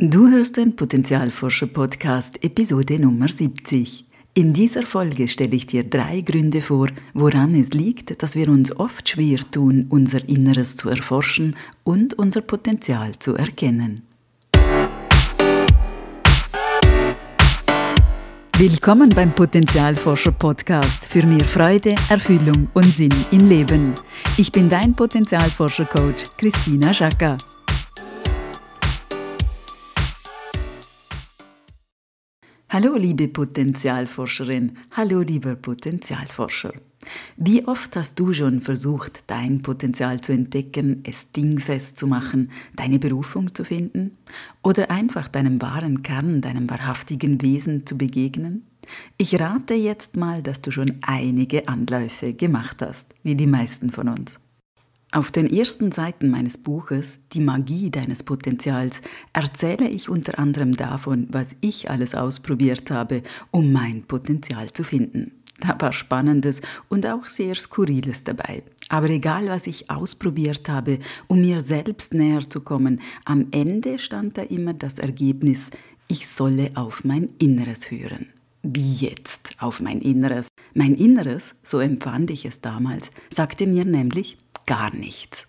Du hörst den Potenzialforscher-Podcast Episode Nummer 70. In dieser Folge stelle ich dir drei Gründe vor, woran es liegt, dass wir uns oft schwer tun, unser Inneres zu erforschen und unser Potenzial zu erkennen. Willkommen beim Potenzialforscher Podcast für mehr Freude, Erfüllung und Sinn im Leben. Ich bin dein Potenzialforscher Coach Christina Schacker. Hallo liebe Potenzialforscherin, hallo lieber Potenzialforscher. Wie oft hast du schon versucht, dein Potenzial zu entdecken, es dingfest zu machen, deine Berufung zu finden oder einfach deinem wahren Kern, deinem wahrhaftigen Wesen zu begegnen? Ich rate jetzt mal, dass du schon einige Anläufe gemacht hast, wie die meisten von uns. Auf den ersten Seiten meines Buches Die Magie deines Potenzials erzähle ich unter anderem davon, was ich alles ausprobiert habe, um mein Potenzial zu finden. Da war Spannendes und auch sehr Skurriles dabei. Aber egal, was ich ausprobiert habe, um mir selbst näher zu kommen, am Ende stand da immer das Ergebnis, ich solle auf mein Inneres hören wie jetzt auf mein Inneres. Mein Inneres, so empfand ich es damals, sagte mir nämlich, gar nichts.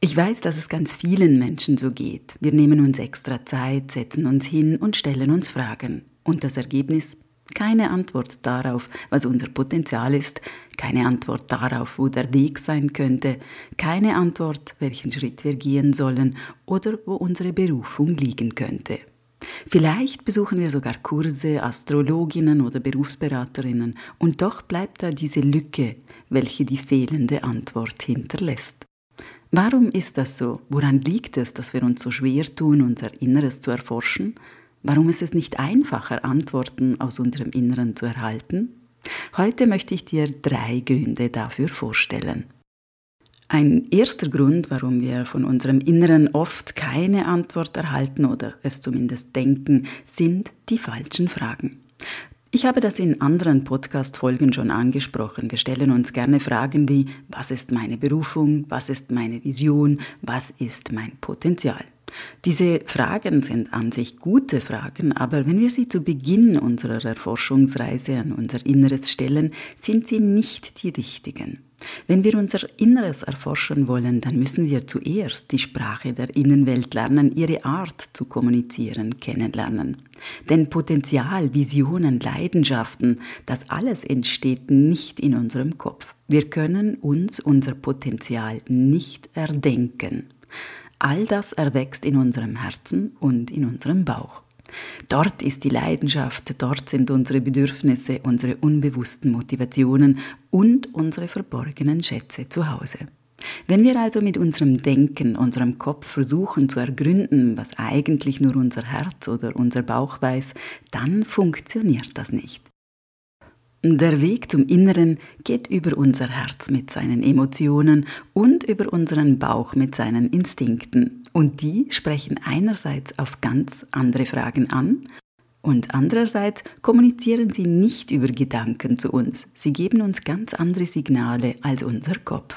Ich weiß, dass es ganz vielen Menschen so geht. Wir nehmen uns extra Zeit, setzen uns hin und stellen uns Fragen. Und das Ergebnis? Keine Antwort darauf, was unser Potenzial ist, keine Antwort darauf, wo der Weg sein könnte, keine Antwort, welchen Schritt wir gehen sollen oder wo unsere Berufung liegen könnte. Vielleicht besuchen wir sogar Kurse, Astrologinnen oder Berufsberaterinnen und doch bleibt da diese Lücke, welche die fehlende Antwort hinterlässt. Warum ist das so? Woran liegt es, dass wir uns so schwer tun, unser Inneres zu erforschen? Warum ist es nicht einfacher, Antworten aus unserem Inneren zu erhalten? Heute möchte ich dir drei Gründe dafür vorstellen. Ein erster Grund, warum wir von unserem Inneren oft keine Antwort erhalten oder es zumindest denken, sind die falschen Fragen. Ich habe das in anderen Podcast-Folgen schon angesprochen. Wir stellen uns gerne Fragen wie, was ist meine Berufung? Was ist meine Vision? Was ist mein Potenzial? Diese Fragen sind an sich gute Fragen, aber wenn wir sie zu Beginn unserer Forschungsreise an unser Inneres stellen, sind sie nicht die richtigen. Wenn wir unser Inneres erforschen wollen, dann müssen wir zuerst die Sprache der Innenwelt lernen, ihre Art zu kommunizieren, kennenlernen. Denn Potenzial, Visionen, Leidenschaften, das alles entsteht nicht in unserem Kopf. Wir können uns unser Potenzial nicht erdenken. All das erwächst in unserem Herzen und in unserem Bauch. Dort ist die Leidenschaft, dort sind unsere Bedürfnisse, unsere unbewussten Motivationen und unsere verborgenen Schätze zu Hause. Wenn wir also mit unserem Denken, unserem Kopf versuchen zu ergründen, was eigentlich nur unser Herz oder unser Bauch weiß, dann funktioniert das nicht. Der Weg zum Inneren geht über unser Herz mit seinen Emotionen und über unseren Bauch mit seinen Instinkten. Und die sprechen einerseits auf ganz andere Fragen an und andererseits kommunizieren sie nicht über Gedanken zu uns. Sie geben uns ganz andere Signale als unser Kopf.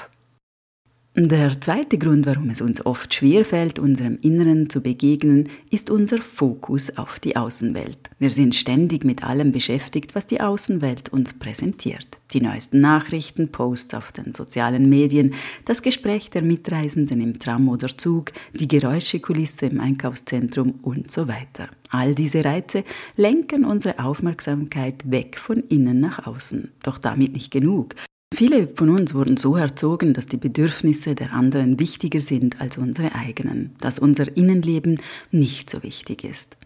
Der zweite Grund, warum es uns oft schwerfällt, unserem Inneren zu begegnen, ist unser Fokus auf die Außenwelt. Wir sind ständig mit allem beschäftigt, was die Außenwelt uns präsentiert. Die neuesten Nachrichten, Posts auf den sozialen Medien, das Gespräch der Mitreisenden im Tram oder Zug, die Geräuschekulisse im Einkaufszentrum und so weiter. All diese Reize lenken unsere Aufmerksamkeit weg von innen nach außen. Doch damit nicht genug. Viele von uns wurden so erzogen, dass die Bedürfnisse der anderen wichtiger sind als unsere eigenen, dass unser Innenleben nicht so wichtig ist,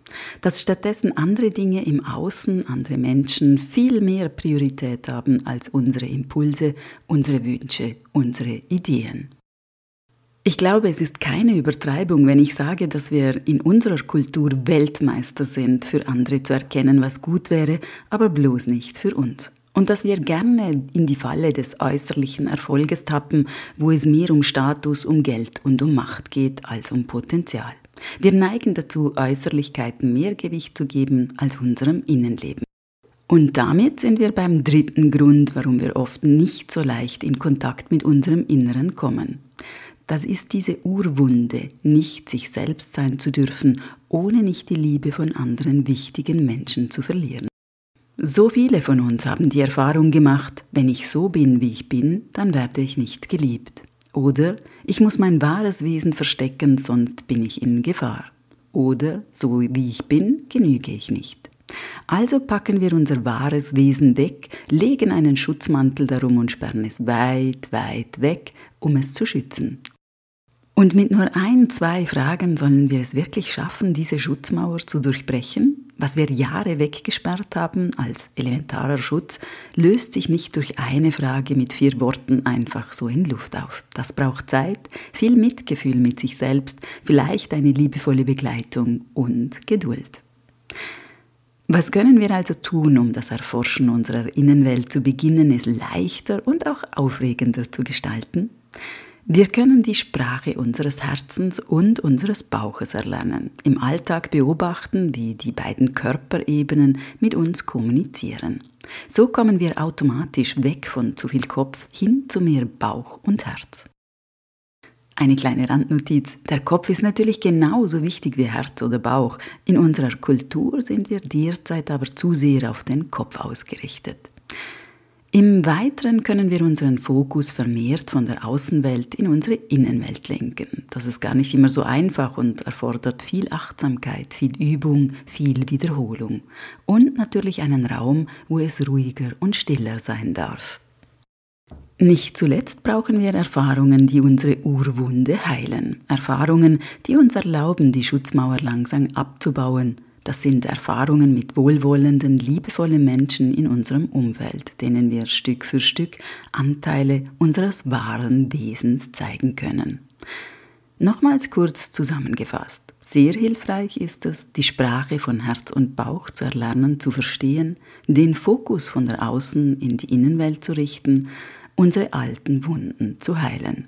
dass stattdessen andere Dinge im Außen, andere Menschen viel mehr Priorität haben als unsere Impulse, unsere Wünsche, unsere Ideen. Ich glaube, es ist keine Übertreibung, wenn ich sage, dass wir in unserer Kultur Weltmeister sind, für andere zu erkennen, was gut wäre, aber bloß nicht für uns und dass wir gerne in die Falle des äußerlichen Erfolges tappen, wo es mehr um Status, um Geld und um Macht geht als um Potenzial. Wir neigen dazu, Äußerlichkeiten mehr Gewicht zu geben als unserem Innenleben. Und damit sind wir beim dritten Grund, warum wir oft nicht so leicht in Kontakt mit unserem Inneren kommen. Das ist diese Urwunde, nicht sich selbst sein zu dürfen, ohne nicht die Liebe von anderen wichtigen Menschen zu verlieren. So viele von uns haben die Erfahrung gemacht, wenn ich so bin, wie ich bin, dann werde ich nicht geliebt. Oder ich muss mein wahres Wesen verstecken, sonst bin ich in Gefahr. Oder so wie ich bin, genüge ich nicht. Also packen wir unser wahres Wesen weg, legen einen Schutzmantel darum und sperren es weit, weit weg, um es zu schützen. Und mit nur ein, zwei Fragen sollen wir es wirklich schaffen, diese Schutzmauer zu durchbrechen? Was wir Jahre weggesperrt haben als elementarer Schutz, löst sich nicht durch eine Frage mit vier Worten einfach so in Luft auf. Das braucht Zeit, viel Mitgefühl mit sich selbst, vielleicht eine liebevolle Begleitung und Geduld. Was können wir also tun, um das Erforschen unserer Innenwelt zu beginnen, es leichter und auch aufregender zu gestalten? Wir können die Sprache unseres Herzens und unseres Bauches erlernen, im Alltag beobachten, wie die beiden Körperebenen mit uns kommunizieren. So kommen wir automatisch weg von zu viel Kopf hin zu mehr Bauch und Herz. Eine kleine Randnotiz. Der Kopf ist natürlich genauso wichtig wie Herz oder Bauch. In unserer Kultur sind wir derzeit aber zu sehr auf den Kopf ausgerichtet. Im Weiteren können wir unseren Fokus vermehrt von der Außenwelt in unsere Innenwelt lenken. Das ist gar nicht immer so einfach und erfordert viel Achtsamkeit, viel Übung, viel Wiederholung und natürlich einen Raum, wo es ruhiger und stiller sein darf. Nicht zuletzt brauchen wir Erfahrungen, die unsere Urwunde heilen. Erfahrungen, die uns erlauben, die Schutzmauer langsam abzubauen das sind Erfahrungen mit wohlwollenden, liebevollen Menschen in unserem Umfeld, denen wir Stück für Stück Anteile unseres wahren Wesens zeigen können. Nochmals kurz zusammengefasst. Sehr hilfreich ist es, die Sprache von Herz und Bauch zu erlernen, zu verstehen, den Fokus von der Außen in die Innenwelt zu richten, unsere alten Wunden zu heilen.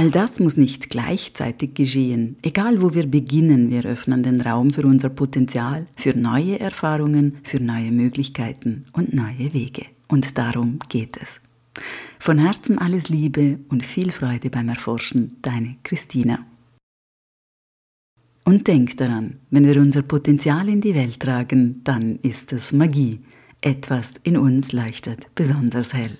All das muss nicht gleichzeitig geschehen. Egal wo wir beginnen, wir öffnen den Raum für unser Potenzial, für neue Erfahrungen, für neue Möglichkeiten und neue Wege. Und darum geht es. Von Herzen alles Liebe und viel Freude beim Erforschen, deine Christina. Und denk daran, wenn wir unser Potenzial in die Welt tragen, dann ist es Magie. Etwas in uns leuchtet besonders hell.